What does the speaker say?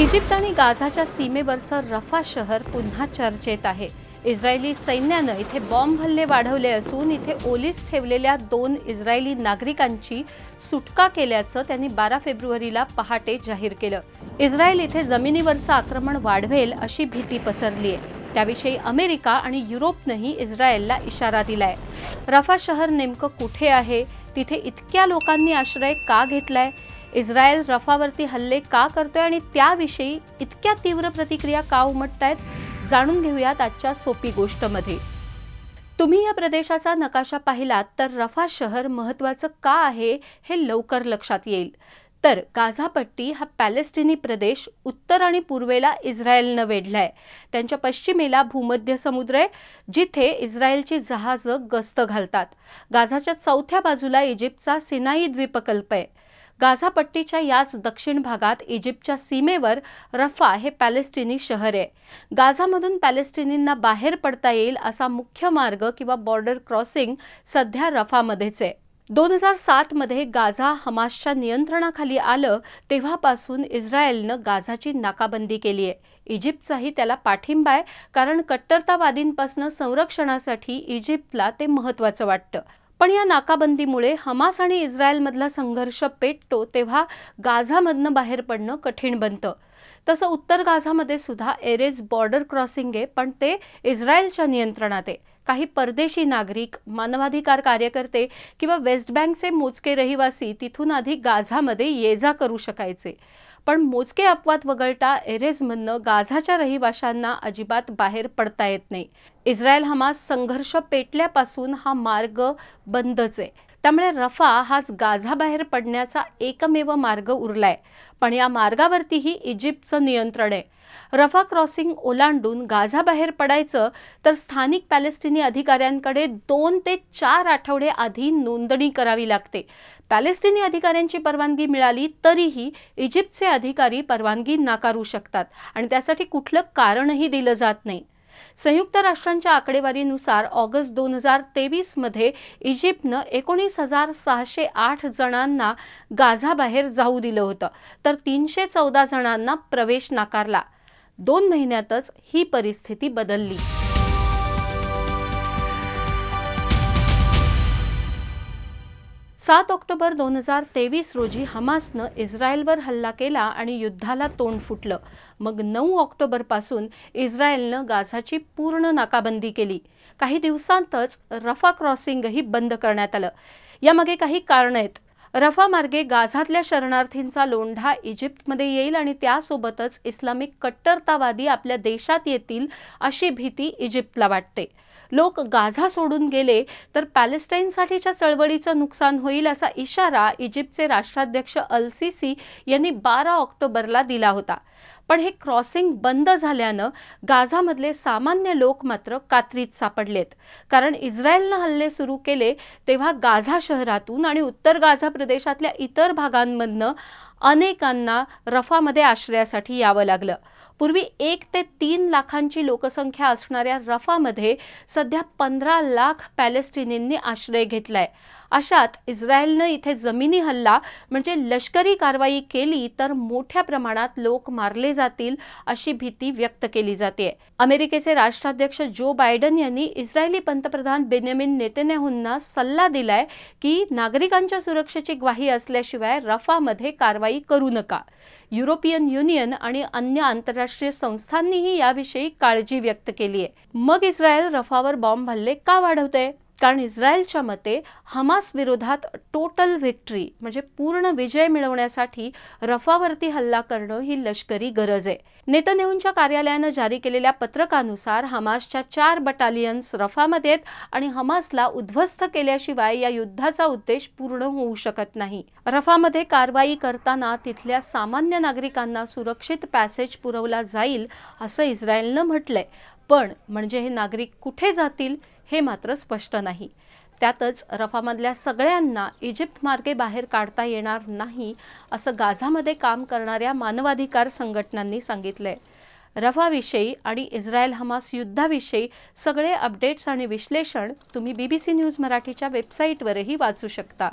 Egypt आणि गाझाच्या सीमेवरचं रफा शहर पुन्हा चर्चेत आहे इस्रायली सैन्यानं इथे बॉम्ब हल्ले वाढवले असून इथे ओलीस ठेवलेल्या दोन इस्रायली नागरिकांची सुटका केल्याचं त्यांनी बारा फेब्रुवारीला पहाटे जाहीर केलं इस्रायल इथे जमिनीवरचं आक्रमण वाढवेल अशी भीती पसरली आहे त्याविषयी अमेरिका आणि युरोपनंही इस्रायलला इशारा दिलाय रफा शहर नेमकं कुठे आहे तिथे इतक्या लोकांनी आश्रय का घेतलाय इस्रायल रफावरती हल्ले का करतोय आणि त्याविषयी इतक्या तीव्र प्रतिक्रिया का आहेत जाणून घेऊयात आजच्या सोपी गोष्टमध्ये तुम्ही या प्रदेशाचा नकाशा पाहिलात तर रफा शहर महत्त्वाचं का आहे हे लवकर लक्षात येईल तर गाझापट्टी हा पॅलेस्टिनी प्रदेश उत्तर आणि पूर्वेला इस्रायलनं वेढलाय त्यांच्या पश्चिमेला भूमध्य समुद्र आहे जिथे इस्रायलची जहाजं गस्त घालतात गाझाच्या चौथ्या बाजूला इजिप्तचा सिनाई द्वीपकल्प आहे गाझापट्टीच्या याच दक्षिण भागात इजिप्तच्या सीमेवर रफा हे पॅलेस्टिनी शहर आहे गाझामधून पॅलेस्टिनींना बाहेर पडता येईल असा मुख्य मार्ग किंवा बॉर्डर क्रॉसिंग सध्या रफामध्येच आहे दोन हजार सातमध्ये गाझा हमासच्या नियंत्रणाखाली आलं तेव्हापासून इस्रायलनं गाझाची नाकाबंदी केली आहे इजिप्तचाही त्याला पाठिंबा आहे कारण कट्टरतावादींपासून संरक्षणासाठी इजिप्तला ते महत्त्वाचं वाटतं पण या नाकाबंदीमुळे हमास आणि इस्रायलमधला संघर्ष पेटतो तेव्हा गाझामधनं बाहेर पडणं कठीण बनतं तसं उत्तर गाझामध्ये सुद्धा एरेज बॉर्डर क्रॉसिंग आहे पण ते इस्रायलच्या नियंत्रणात आहे काही परदेशी नागरिक मानवाधिकार कार्यकर्ते किंवा वेस्ट बँकचे मोजके रहिवासी तिथून आधी गाझामध्ये ये जा करू शकायचे पण मोजके अपवाद वगळता एरेज म्हणणं गाझाच्या रहिवाशांना अजिबात बाहेर पडता येत नाही इस्रायल हमास संघर्ष पेटल्यापासून हा मार्ग बंदच आहे त्यामुळे रफा हाच गाझाबाहेर पडण्याचा एकमेव मार्ग उरलाय पण या मार्गावरतीही इजिप्तचं नियंत्रण आहे रफा क्रॉसिंग ओलांडून गाझाबाहेर पडायचं तर स्थानिक पॅलेस्टिनी अधिकाऱ्यांकडे दोन ते चार आठवडे आधी नोंदणी करावी लागते पॅलेस्टिनी अधिकाऱ्यांची परवानगी मिळाली तरीही इजिप्तचे अधिकारी परवानगी नाकारू शकतात आणि त्यासाठी कुठलं कारणही दिलं जात नाही संयुक्त राष्ट्रांच्या आकडेवारीनुसार ऑगस्ट दोन हजार मध्ये इजिप्तनं एकोणीस हजार सहाशे आठ जणांना गाझाबाहेर जाऊ दिलं होतं तर तीनशे चौदा जणांना प्रवेश नाकारला दोन महिन्यातच ही परिस्थिती बदलली सात ऑक्टोबर दोन हजार तेवीस रोजी हमासनं इस्रायलवर हल्ला केला आणि युद्धाला तोंड फुटलं मग नऊ ऑक्टोबरपासून इस्रायलनं गाझाची पूर्ण नाकाबंदी केली काही दिवसांतच रफा क्रॉसिंगही बंद करण्यात आलं यामागे काही कारणं आहेत रफा मार्गे गाझातल्या शरणार्थींचा लोंढा इजिप्तमध्ये येईल आणि त्यासोबतच इस्लामिक कट्टरतावादी आपल्या देशात येतील अशी भीती इजिप्तला वाटते लोक गाझा सोडून गेले तर पॅलेस्टाईनसाठीच्या चळवळीचं नुकसान होईल असा इशारा इजिप्तचे राष्ट्राध्यक्ष अल यांनी बारा ऑक्टोबरला दिला होता पण हे क्रॉसिंग बंद झाल्यानं गाझामधले सामान्य लोक मात्र कात्रीत सापडलेत कारण इस्रायलनं हल्ले सुरू केले तेव्हा गाझा शहरातून आणि उत्तर गाझा प्रदेशातल्या इतर भागांमधनं अनेकांना रफामध्ये आश्रयासाठी यावं लागलं पूर्वी एक ते तीन लाखांची लोकसंख्या असणाऱ्या रफामध्ये सध्या पंधरा लाख पॅलेस्टिनींनी आश्रय घेतलाय अशात इस्रायलनं इथे जमिनी हल्ला म्हणजे लष्करी कारवाई केली तर मोठ्या प्रमाणात लोक मारले जातील अशी भीती व्यक्त केली जाते अमेरिकेचे राष्ट्राध्यक्ष जो बायडन यांनी इस्रायली पंतप्रधान बेन्यामिन नेतन्याहूंना सल्ला दिलाय की नागरिकांच्या सुरक्षेची ग्वाही असल्याशिवाय रफामध्ये कारवाई करू नका युरोपियन युनियन आणि अन्य आंतरराष्ट्रीय संस्थांनीही याविषयी काळजी व्यक्त केली आहे मग इस्रायल रफावर बॉम्ब हल्ले का वाढवते कारण इस्रायलच्या मते हमास विरोधात टोटल व्हिक्टरी म्हणजे पूर्ण विजय मिळवण्यासाठी रफावरती हल्ला करणं ही लष्करी गरज आहे नेतन्याहूंच्या कार्यालयानं जारी केलेल्या पत्रकानुसार हमासच्या चार बटालियन्स रफामध्ये आहेत आणि हमासला उद्ध्वस्त केल्याशिवाय या युद्धाचा उद्देश पूर्ण होऊ शकत नाही रफामध्ये कारवाई करताना तिथल्या सामान्य नागरिकांना सुरक्षित पॅसेज पुरवला जाईल असं इस्रायलनं म्हटलंय पण म्हणजे हे नागरिक कुठे जातील हे मात्र स्पष्ट नाही त्यातच रफामधल्या सगळ्यांना इजिप्त मार्गे बाहेर काढता येणार नाही असं गाझामध्ये काम करणाऱ्या मानवाधिकार संघटनांनी सांगितलंय रफाविषयी आणि इस्रायल हमास युद्धाविषयी सगळे अपडेट्स आणि विश्लेषण तुम्ही बीबीसी न्यूज मराठीच्या वेबसाईटवरही वाचू शकता